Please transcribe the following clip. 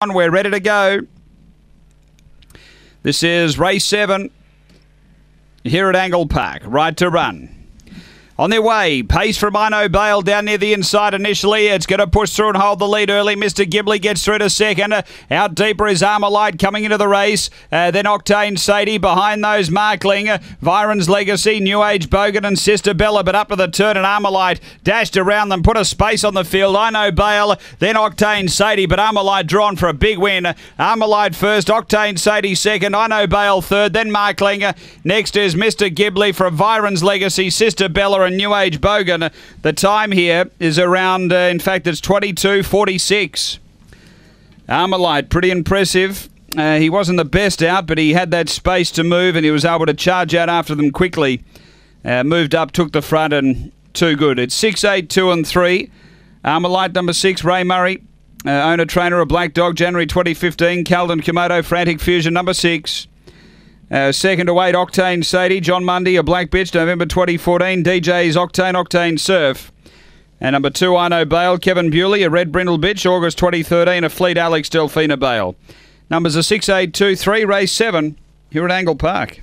on. We're ready to go. This is race seven here at Angle Park. Right to run. On their way, pace from Ino Bale down near the inside initially. It's going to push through and hold the lead early. Mr. Ghibli gets through to second. Out deeper is Armalite coming into the race. Uh, then Octane Sadie behind those Markling. Uh, Viren's Legacy, New Age Bogan and Sister Bella. But up to the turn and Armalite dashed around them, put a space on the field. Ino Bale, then Octane Sadie. But Armalite drawn for a big win. Armalite first, Octane Sadie second. Ino Bale third, then Markling. Next is Mr. Ghibli from Viren's Legacy, Sister Bella a new age bogan. The time here is around, uh, in fact, it's 22.46. Armalite, pretty impressive. Uh, he wasn't the best out, but he had that space to move and he was able to charge out after them quickly. Uh, moved up, took the front, and too good. It's 6, 8, 2, and 3. Armalite number 6, Ray Murray. Uh, owner trainer of Black Dog, January 2015. Calden Komodo, Frantic Fusion number 6. Uh, second to eight, Octane Sadie. John Mundy, a black bitch, November 2014. DJ's Octane, Octane Surf. And number two, I know Bale, Kevin Bewley, a red brindle bitch, August 2013, a fleet Alex Delphina Bale. Numbers are six eight two three. race 7, here at Angle Park.